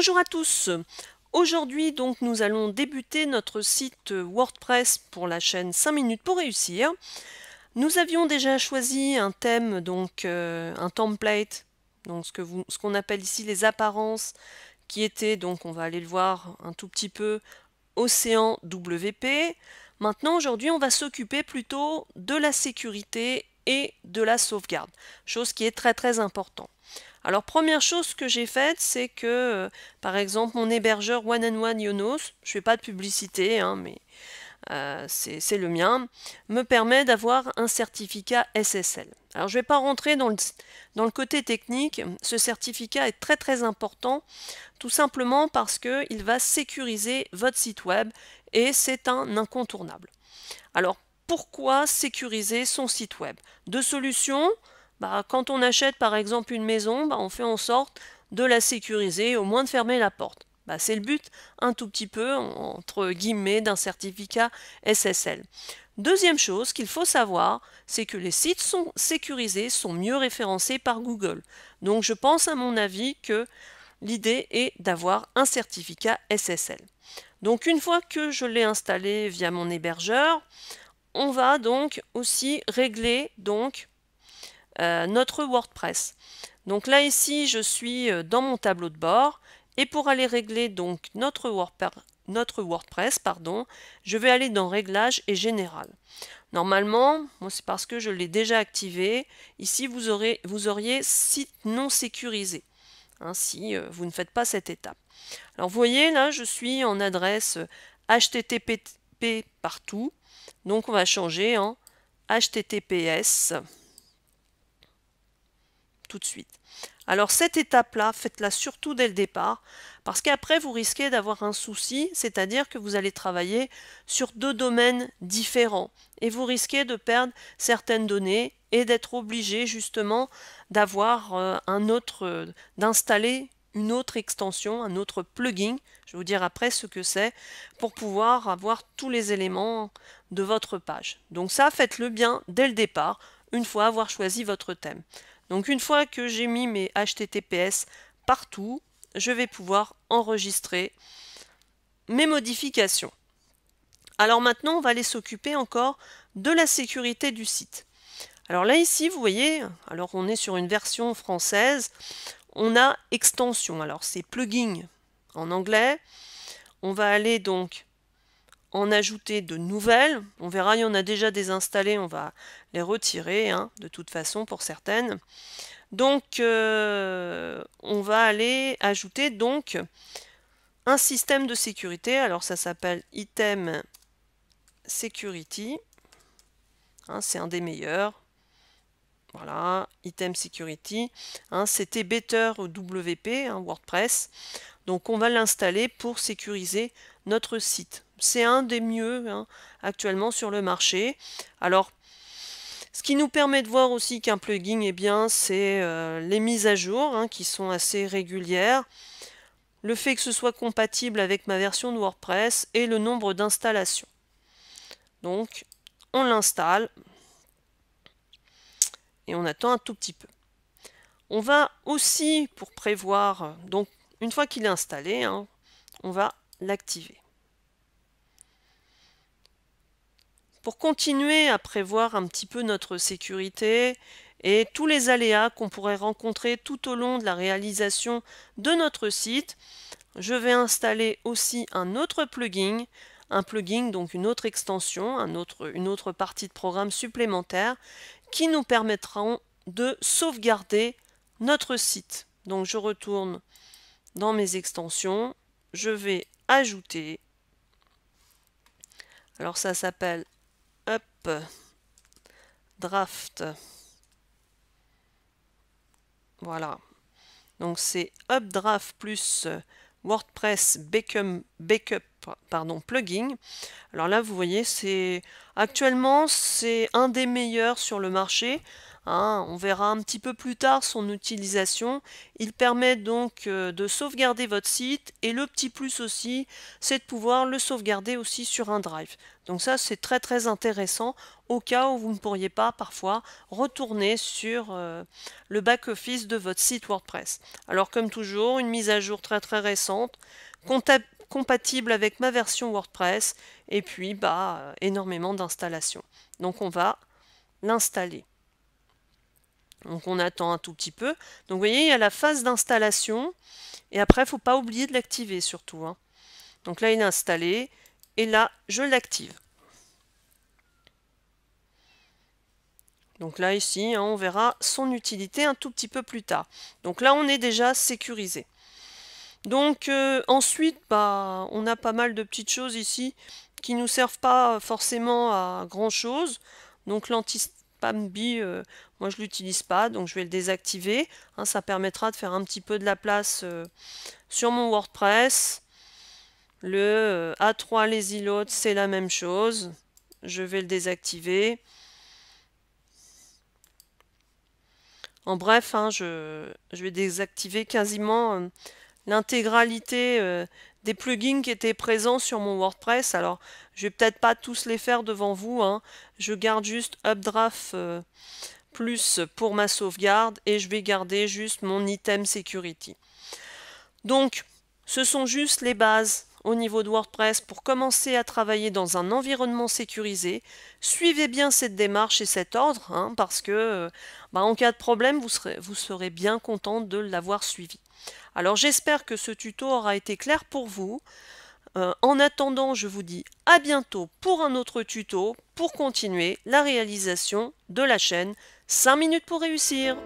Bonjour à tous. Aujourd'hui, donc, nous allons débuter notre site WordPress pour la chaîne 5 minutes pour réussir. Nous avions déjà choisi un thème, donc euh, un template, donc ce que vous, ce qu'on appelle ici les apparences, qui était donc, on va aller le voir un tout petit peu, Océan WP. Maintenant, aujourd'hui, on va s'occuper plutôt de la sécurité et de la sauvegarde, chose qui est très très important Alors première chose que j'ai faite, c'est que euh, par exemple mon hébergeur One and One Yonos, je fais pas de publicité, hein, mais euh, c'est le mien, me permet d'avoir un certificat SSL. Alors je vais pas rentrer dans le, dans le, côté technique, ce certificat est très très important, tout simplement parce qu'il va sécuriser votre site web et c'est un incontournable. Alors pourquoi sécuriser son site web Deux solutions. Bah, quand on achète par exemple une maison, bah, on fait en sorte de la sécuriser, au moins de fermer la porte. Bah, c'est le but, un tout petit peu, entre guillemets, d'un certificat SSL. Deuxième chose qu'il faut savoir, c'est que les sites sont sécurisés sont mieux référencés par Google. Donc je pense à mon avis que l'idée est d'avoir un certificat SSL. Donc une fois que je l'ai installé via mon hébergeur, on va donc aussi régler donc, euh, notre WordPress. Donc là ici, je suis euh, dans mon tableau de bord et pour aller régler donc notre, WordPress, notre WordPress pardon, je vais aller dans Réglages et Général. Normalement, moi c'est parce que je l'ai déjà activé. Ici, vous, aurez, vous auriez site non sécurisé. ainsi hein, si euh, vous ne faites pas cette étape. Alors vous voyez là, je suis en adresse http partout. Donc on va changer en HTTPS tout de suite. Alors cette étape-là, faites-la surtout dès le départ, parce qu'après vous risquez d'avoir un souci, c'est-à-dire que vous allez travailler sur deux domaines différents, et vous risquez de perdre certaines données et d'être obligé justement d'avoir euh, un autre, euh, d'installer une autre extension, un autre plugin, je vais vous dire après ce que c'est, pour pouvoir avoir tous les éléments de votre page. Donc ça, faites-le bien dès le départ, une fois avoir choisi votre thème. Donc une fois que j'ai mis mes HTTPS partout, je vais pouvoir enregistrer mes modifications. Alors maintenant, on va aller s'occuper encore de la sécurité du site. Alors là ici, vous voyez, alors on est sur une version française, on a extension. Alors c'est plugin en anglais. On va aller donc en ajouter de nouvelles. On verra, il y en a déjà des installés, on va les retirer hein, de toute façon pour certaines. Donc euh, on va aller ajouter donc un système de sécurité. Alors ça s'appelle item security. Hein, c'est un des meilleurs. Voilà, item security. Hein, c'était Better WP, hein, WordPress. Donc on va l'installer pour sécuriser notre site. C'est un des mieux hein, actuellement sur le marché. Alors, ce qui nous permet de voir aussi qu'un plugin, eh bien, c'est euh, les mises à jour qui sont assez régulières le fait que ce soit compatible avec ma version de WordPress et le nombre d'installations. Donc on l'installe, et on attend un tout petit peu. On va aussi, pour prévoir, donc une fois qu'il est installé, hein, on va l'activer. Pour continuer à prévoir un petit peu notre sécurité et tous les aléas qu'on pourrait rencontrer tout au long de la réalisation de notre site, je vais installer aussi un autre plugin, un plugin donc une autre extension, une autre partie de programme supplémentaire qui nous permettront de sauvegarder notre site. Donc je retourne dans mes extensions, je vais ajouter, alors ça s'appelle Updraft. voilà, donc c'est updraft plus WordPress backup pardon, plugin. Alors là, vous voyez, c'est actuellement, c'est un des meilleurs sur le marché. Hein. on verra un petit peu plus tard son utilisation. Il permet donc euh, de sauvegarder votre site et le petit plus aussi, c'est de pouvoir le sauvegarder aussi sur un drive. Donc ça c'est très très intéressant au cas où vous ne pourriez pas parfois retourner sur euh, le back-office de votre site WordPress. Alors comme toujours, une mise à jour très très récente, compatible avec ma version WordPress, et puis bah, euh, énormément d'installations. Donc on va l'installer. Donc on attend un tout petit peu. Donc vous voyez, il y a la phase d'installation, et après, il ne faut pas oublier de l'activer surtout. Hein. Donc là, il est installé, et là, je l'active. Donc là, ici, hein, on verra son utilité un tout petit peu plus tard. Donc là, on est déjà sécurisé. Donc euh, ensuite, bah, on a pas mal de petites choses ici qui ne nous servent pas forcément à grand chose. Donc l'anti-spam euh, moi je l'utilise pas, donc je vais le désactiver. Hein, ça permettra de faire un petit peu de la place euh, sur mon WordPress. Le A3 les load, c'est la même chose. Je vais le désactiver. En bref, hein, je, vais désactiver quasiment l'intégralité euh, des plugins qui étaient présents sur mon WordPress. Alors, je vais peut-être pas tous les faire devant vous. Hein. Je garde juste Updraft euh, Plus pour ma sauvegarde et je vais garder juste mon item security. Donc, ce sont juste les bases au niveau de WordPress pour commencer à travailler dans un environnement sécurisé, suivez bien cette démarche et cet ordre, hein, parce que euh, bah, en cas de problème, vous serez, vous serez bien content de l'avoir suivi. Alors j'espère que ce tuto aura été clair pour vous. Euh, en attendant, je vous dis à bientôt pour un autre tuto pour continuer la réalisation de la chaîne 5 minutes pour réussir.